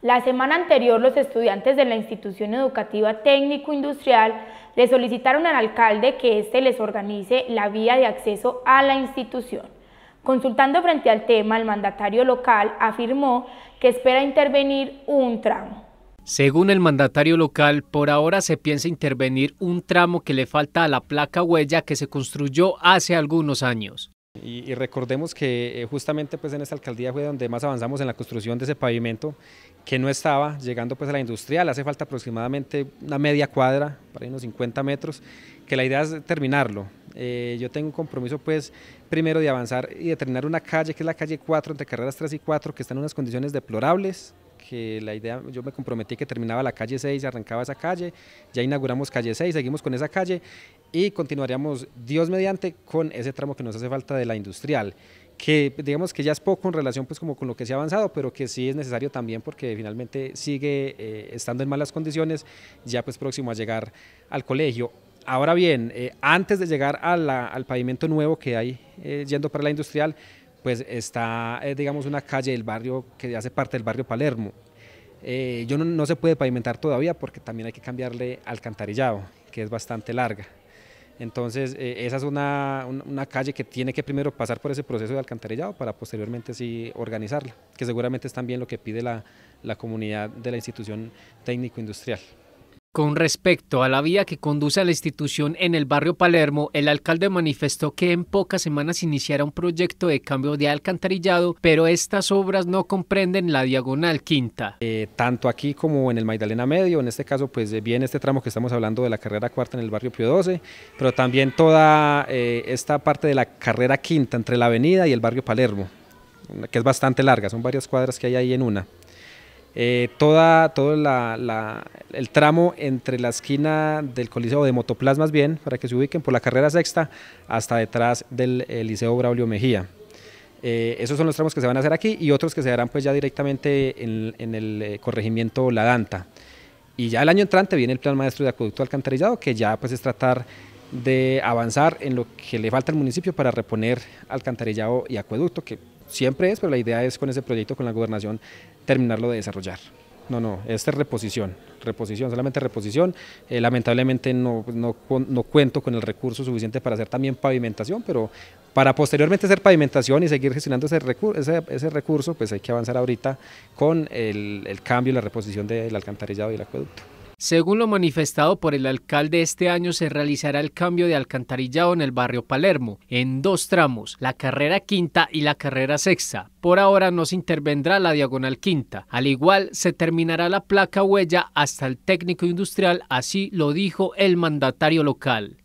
La semana anterior los estudiantes de la institución educativa técnico-industrial le solicitaron al alcalde que éste les organice la vía de acceso a la institución. Consultando frente al tema, el mandatario local afirmó que espera intervenir un tramo. Según el mandatario local, por ahora se piensa intervenir un tramo que le falta a la placa huella que se construyó hace algunos años. Y, recordemos que eh, justamente pues en esta alcaldía fue donde más avanzamos en la construcción de ese pavimento que no estaba llegando pues a la industrial, hace falta aproximadamente una media cuadra, para unos 50 metros, que la idea es terminarlo. Eh, yo tengo un compromiso pues primero de avanzar y de terminar una calle que es la calle 4 entre carreras 3 y 4 que está en unas condiciones deplorables, que la idea, yo me comprometí que terminaba la calle 6, arrancaba esa calle, ya inauguramos calle 6, seguimos con esa calle y continuaríamos, Dios mediante, con ese tramo que nos hace falta de la industrial que digamos que ya es poco en relación pues como con lo que se ha avanzado, pero que sí es necesario también porque finalmente sigue eh, estando en malas condiciones, ya pues próximo a llegar al colegio. Ahora bien, eh, antes de llegar al pavimento nuevo que hay eh, yendo para la industrial, pues está, eh, digamos, una calle del barrio que hace parte del barrio Palermo. Eh, yo no, se puede pavimentar todavía porque también hay que cambiarle alcantarillado, que es bastante larga. Entonces, eh, esa es una, calle que tiene que primero pasar por ese proceso de alcantarillado para posteriormente sí organizarla, que seguramente es también lo que pide la, la comunidad de la institución técnico-industrial. Con respecto a la vía que conduce a la institución en el barrio Palermo, el alcalde manifestó que en pocas semanas iniciará un proyecto de cambio de alcantarillado, pero estas obras no comprenden la diagonal quinta. Eh, tanto aquí como en el Magdalena Medio, en este caso pues eh, viene este tramo que estamos hablando de la carrera cuarta en el barrio Pío 12, pero también toda eh, esta parte de la carrera quinta entre la avenida y el barrio Palermo, que es bastante larga, son varias cuadras que hay ahí en una. Eh, toda, todo el tramo entre la esquina del Coliseo de Motoplas, más bien, para que se ubiquen, por la carrera sexta hasta detrás del eh, Liceo Braulio Mejía. Eh, esos son los tramos que se van a hacer aquí y otros que se harán pues ya directamente en, el corregimiento La Danta. Y ya el año entrante viene el plan maestro de acueducto alcantarillado, que ya pues es tratar de avanzar en lo que le falta al municipio para reponer alcantarillado y acueducto, que siempre es, pero la idea es con ese proyecto, con la gobernación, terminarlo de desarrollar. No, no, esta es reposición, reposición, solamente reposición. Eh, lamentablemente no, cuento con el recurso suficiente para hacer también pavimentación, pero para posteriormente hacer pavimentación y seguir gestionando ese, recur ese, recurso, pues hay que avanzar ahorita con el, el cambio y la reposición del alcantarillado y el acueducto. Según lo manifestado por el alcalde, este año se realizará el cambio de alcantarillado en el barrio Palermo, en dos tramos, la carrera quinta y la carrera sexta. Por ahora no se intervendrá la diagonal quinta. Al igual, se terminará la placa huella hasta el técnico industrial, así lo dijo el mandatario local.